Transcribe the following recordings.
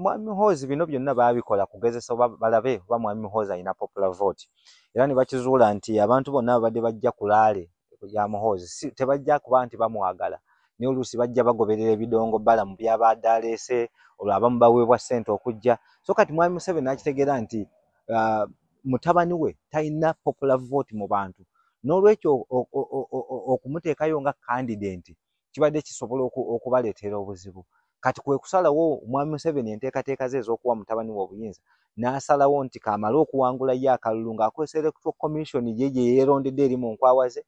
mwami muhoozi bino byonna babikola kugezesa oba balabe oba mwami muhoozi alina popular vote era ne bakizuula nti abantu bonna babadde bajja kulaale ya muhoozi tebajja kuba nti bamwagala naye oluusi bajja bagoberera ebidongo balamu byabadde aleese olwo abamu baweebwa ssente okujja so kati mwami museveni akitegeera nti uh, mutabani we talina popular vote mu bantu n'olwekyo okumuteekayo nga kandidenti kibadde kisobola okubaleetera obuzibu oku, oku, oku, oku, oku, oku, oku, oku, kati kwe kusalawo omwami museveni enteekateeka ze ez'okuwa mutabani we obuyinza n'asalawo nti kamale okuwangula ye akalulu ng'akozesa electoral commission ye gye yeerondedde eri mu nkwawaze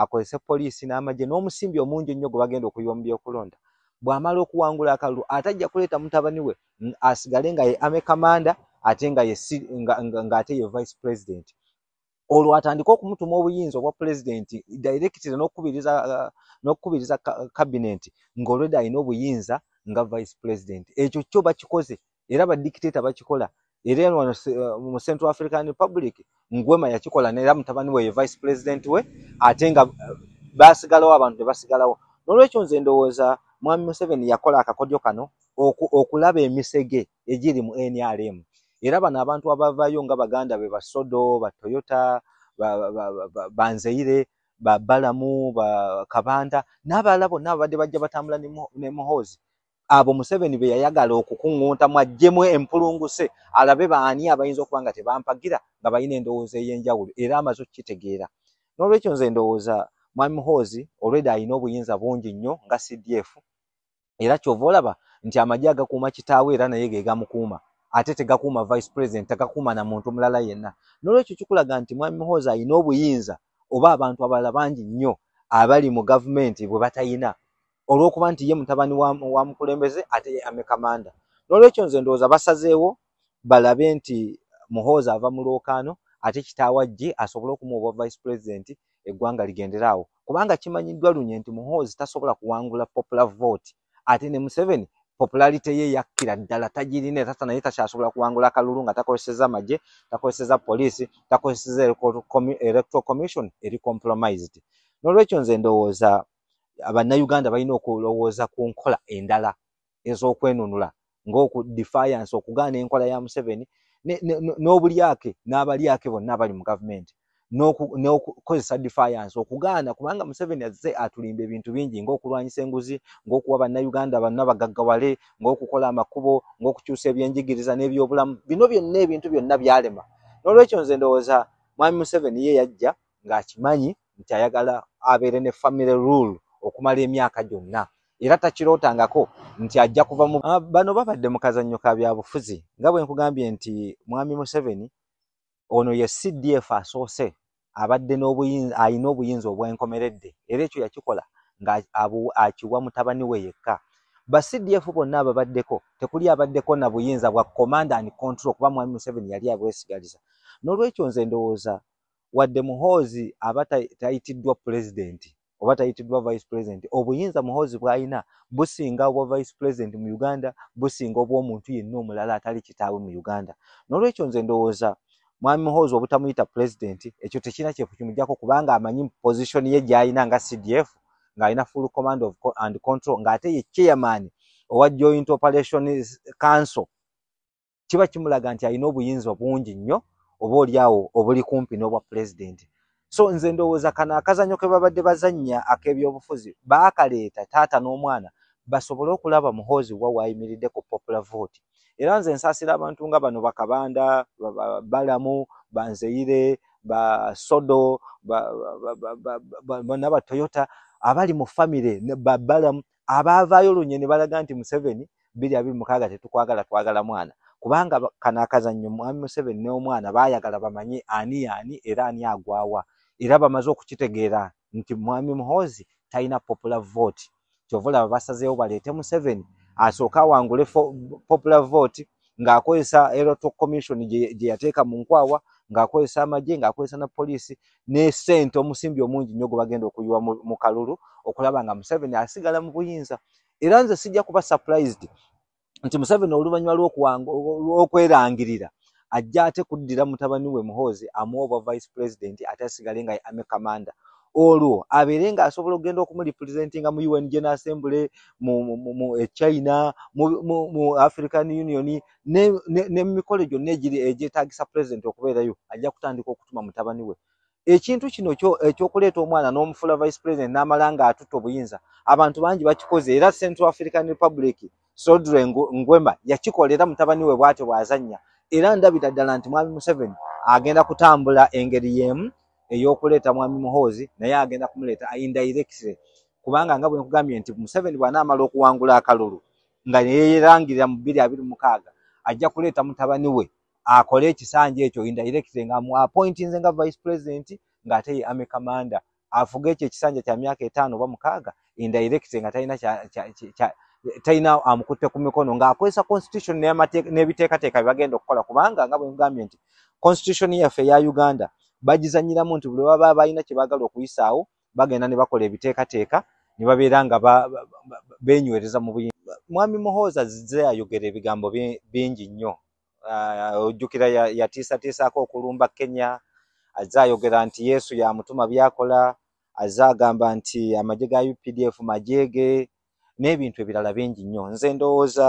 akozese poliisi n'amagye n'omusimbi omungi ennyo gwe bagenda okuyiwa mu byokulonda bw'amala okuwangula akalulu ate ajja kuleeta mutabani we asigale nga ye ame kamanda ate ng'ate ye vice president olwo atandika okumutuma obuyinza obwa pulezidenti directire n'okukubiriza kabineti ng'olwedde alina obuyinza nga vice president ekyo kyo bakikoze era badikiteeta bakikola era wano eh, mu central african republic ngwema yakikola neera mutabani weye vice president we ate nga eh, basigalawo abantu tebasigalawo nolwekyo nze ndowooza mwami museveni yakola akakodyo kano oku, okulaba emisege egiri mu nrm era bano abantu abavaayo nga baganda be basodo batoyota banzeire ba, ba, ba, ba, ba, babalamu bakabanda n'abalala bonna babadde bajja batambula ne muhoozi abo museveni be yayagala okukuŋŋonta mwaggyemu empulunguse alabe baani abayinza okuba nga tebampagira nga balina endowooza ey'enjawulo era amaze okukitegeera n'olwekyo nze ndowooza mwami muhoozi olwedi alina obuyinza bungi nnyo nga cdf era kyova olaba nti amagye agakuuma kitaawo era naye gegamukuuma ate tegakuuma vice president tegakuuma na muntu mulala yenna n'olwekyo kikulaga nti mwami muhoozi alina obuyinza oba abantu abalala bangi nnyo abali mu gavumenti bwe batayina olw'okuba nti ye mutabani wa mukulembeze ate ye amekamanda n'olwekyo nze ndowooza basazeewo balabe nti muhoozi ava mu lwokaano ate kitaawajje asobole okumuwa vice president eggwanga ligenderaawo kubanga kimanyiddwa lunye nti muhoozi tasobola kuwangula popular vote ate ne museveni popularity ye yakkira ddala tagirina etata naye takyasobola kuwangula akalulu nga takozeseza amagye takozeseza poliisi takozeseza electoral commission eri compromised n'olwekyo nze ndowooza abannayuganda balina okulowooza ku nkola endala ez'okwenunula ngaoku defiance okugaana enkola ya museveni n'obulyake n'abalyake bonna abali mu gavumenti n'okukozesa defiance okugaana kubanga museveni azze atulimba ebintu bingi ng'okulwanyisa enguzi ng'okuwa bannayuganda banna bagaggawale ng'okukola amakubo ng'okukyusa ebyenjigiriza n'ebyobulamu bino byonna ebintu byonna byalema n'olwekyo nze ndowooza mwami museveni ye yajja ng'akimanyi nti ayagala abeere ne family rule okumala emyaka gyonna era takirootangako nti ajja kuva mu ah, bano babadde mu kazannyo ka byabufuzi nga bwe nkugambye nti mwami museveni ono ye cdf asoose abadde ayina obuyinza obwenkomeredde era ekyo yakikola nga akiwa mutabani we yekka ba cdf bonna ababaddeko tekuli abaddeko na buyinza bwa command and control kuba mwami museveni yali abwesigaliza nolwekyo nze ndowooza wadde muhoozi aba tayitiddwa pulezidenti oba tayitiddwa vice president obuyinza muhozi bwalina businga obwa vice president mu uganda businga obwomuntu yenna omulala atali kitaabwe mu uganda nolwekyo nze ndowooza mwami muhozi obutamuyita president ekyo tekirina kyekukimujjako kubanga amanyi position ye gyalina nga cdf ngaalina full command of and control ngaate ye chairman owa joint operation council kiba kimulaga nti alina obuyinza obungi nnyo oba oliawo obuli kumpi n'obwa pulezidenti so nze ndowooza kano akazanyo ke babadde bazannya ak'ebyobufuzi baakaleeta taata n'omwana basobole okulaba muhoozi wa wayimiridde ku popular vote era nze nsaasira abantu nga bano bakabanda balamu banzeire basodo bonna abali mu famire babalamu abaavaayo lunye ne balaga nti museveni bbiri abiri mukaaga tetukwagala twagala mwana kubanga kano akazannyo mwami museveni n'omwana baayagala bamanye ani yaani era ani agwawa era bamaze okukitegeera nti mwami muhoozi talina popular vote kyovola basazeewo baleete museveni asooke awangule popular vote ng'akozesa electoral commission gye yateeka mu nkwawa ng'akozesa amagye ng'akozesa na poliisi ne sente omusimbi omungi nnyo gwe bagenda okuyiwa mu kalulu okulaba nga museveni asigala mu buyinza era nze sijja kuba surprised nti museveni oluvannyuma lw'okwerangirira ajja ate kuddira mutabani we muhoozi amuwa obwa vice president ate asigale nga ame kamanda olwo abeere nga asobola okugenda okumurepresentinga mu un general assembly mu, mu, mu eh, china mu, mu, mu african union nemumikolo ne, ne gyonna egyetagisa president okubeerayo ajja kutandika okutuma mutabani we ekintu kino ekyokuleeta eh, omwana n'omufula vice president n'amala nga atutta obuyinza abantu bangi bakikoze era central african republic sodre ngwema yakikola era mutabani we bwatyo bwazannya era ndabira ddala nti mwami museveni agenda kutambula engeri yemu ey'okuleeta mwami muhoozi naye agenda kumuleeta indirectly kubanga nga bwe nkugambye nti museveni bw'anaamala okuwangula akalulu nga yeyerangirira mu bbiri abiri mukaaga ajja kuleeta mutabani we akole ekisanja ekyo indirectly nga mu appointinze nga vice president ng'ate ye ami commander afuge ekyo ekisanja kya myaka etaano oba mukaaga indirectly nga talina talina amukutte ku mikono ng'akozesa constitution n'ebiteekateeka byebagenda okukola kubanga nga bwe ngambye nti constitution yaffe eya uganda bagizanyiramu nti buli baba balina kye baagala okuyisaawo bagenda ne bakola ebiteekateeka ne babeera nga benywereza mu buyinza mwami muhoozi azize ayogera ebigambo bingi nnyo ah, ojjukira yatiisatiisaako okulumba kenya azze ayogera nti yesu yamutuma byakola azze agamba nti amagye ga updf mageege n'ebintu ebirala bingi nnyo nze ndowooza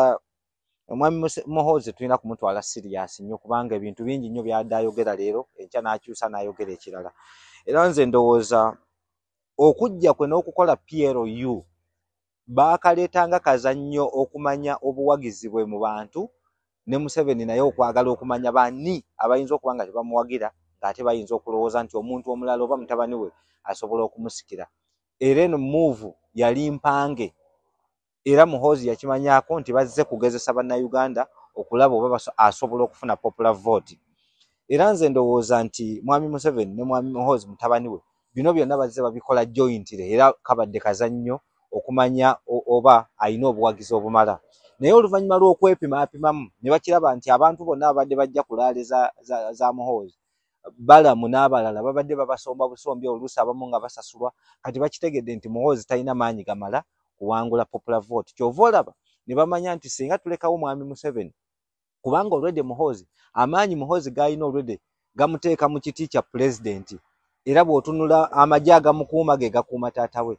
omwami muhoozi tulina kumutwala siriyasi nnyo kubanga ebintu bingi nnyo byadde ayogera leero enkya n'akyusa n'ayogera ekirala era nze ndowooza okujja kwe n'okukola plu baakaleetanga kazannyo okumanya obuwagizi bwe mu bantu ne museveni naye okwagala okumanya bani abayinza okuba nga tebamuwagira ng'ate bayinza okulowooza nti omuntu omulala oba mutabani we asobola okumusikira era eno muuvu yali mpange era muhoozi yakimanyako nti bazze kugezesa bannayuganda okulaba oba asobola okufuna popular vote era nze ndowooza nti mwami museveni ne mwami muhoozi mutabani we bino byonna bazze babikola jointire era kabadde kazannyo okumanya oba ayina obuwagizi obumala naye oluvannyuma lw'okwepimaapimamu ne bakiraba nti abantu bonna babadde bajja kulaale za muhoozi balamu n'abalala babadde babasomba busombi oluusi abamu nga basasulwa kati bakitegedde nti muhoozi talina maanyi gamala kuwangula popular vote kyova olaba nebamanya nti singa tulekawo omwami museveni kubanga olwedde muhoozi amaanyi muhoozi galina olwedde gamuteeka mu kiti kya pulezidenti era bwotunula amajje agamukuuma ge gakuuma taata we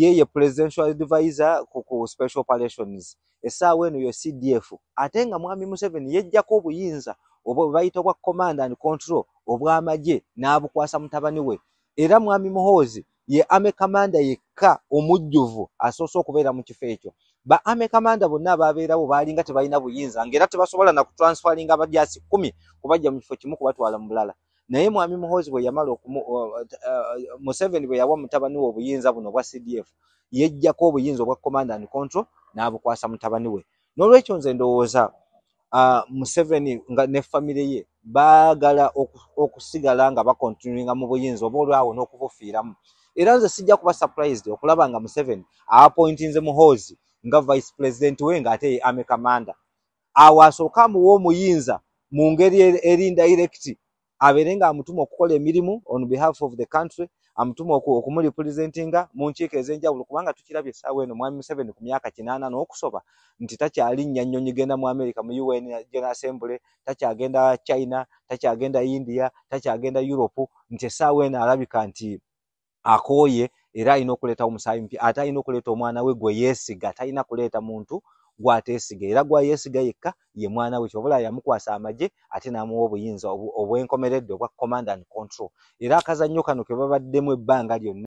yeye presidential advisor ku, ku special operations esaawa eno yo cdf ate nga mwami museveni yejjako obuyinza bayita obwa command and control obw'amagye n'abukwasa mutabani we era mwami muhoozi ye ame kamanda yekka omujjuvu asoose okubeera mu kifo ekyo ba ame kamanda bonna ababeerawo baalinga tebalina buyinza ngaera tebasobola nakutransfaringa abajasi kumi kubajja mu kifo kimu kubatwala mu bulala naye mwami muhozi bwe yamala uh, uh, museveni bwe yawa mutabani we obuyinza buno obwa cdf yeggyako obuyinza obwa commanda and control n'abukwasa mutabani we n'olwekyo nze ndowooza uh, museveni nga ne famire ye baagala okusigala nga bakontinuinga mu buyinza oba olwawo n'okubufiiramu era nze sijja kuba surprised okulaba nga museveni apointinze muhoozi nga vice president we ngaate ye ame kamanda awo asooke amuwa omuyinza mu ngeri eri ndirect abeere ngaamutuma okukola emirimu on behalf of the country amutuma okumurepresentinga mu nkiiko ez'enjawulo kubanga tukirabye esaawa eno mwami museveni ku myaka kinaana n'okusoba nti takyali nnya nnyonyi genda mu america mu un general assembly takyagenda china takyagenda india takyagenda europe nti esaawa eno alabika nti akooye era alina okuleetawo omusaayi mpya ate alina okuleeta omwana we gwe yeesiga talina kuleeta muntu gwateesiga era gwa yeesiga yekka ye mwana we kyobula yamukwasa amagye ate n'amuwa obuyinza obwenkomeredde obwa command and control era akazannyo kano ke babaddemu ebbanga lyonna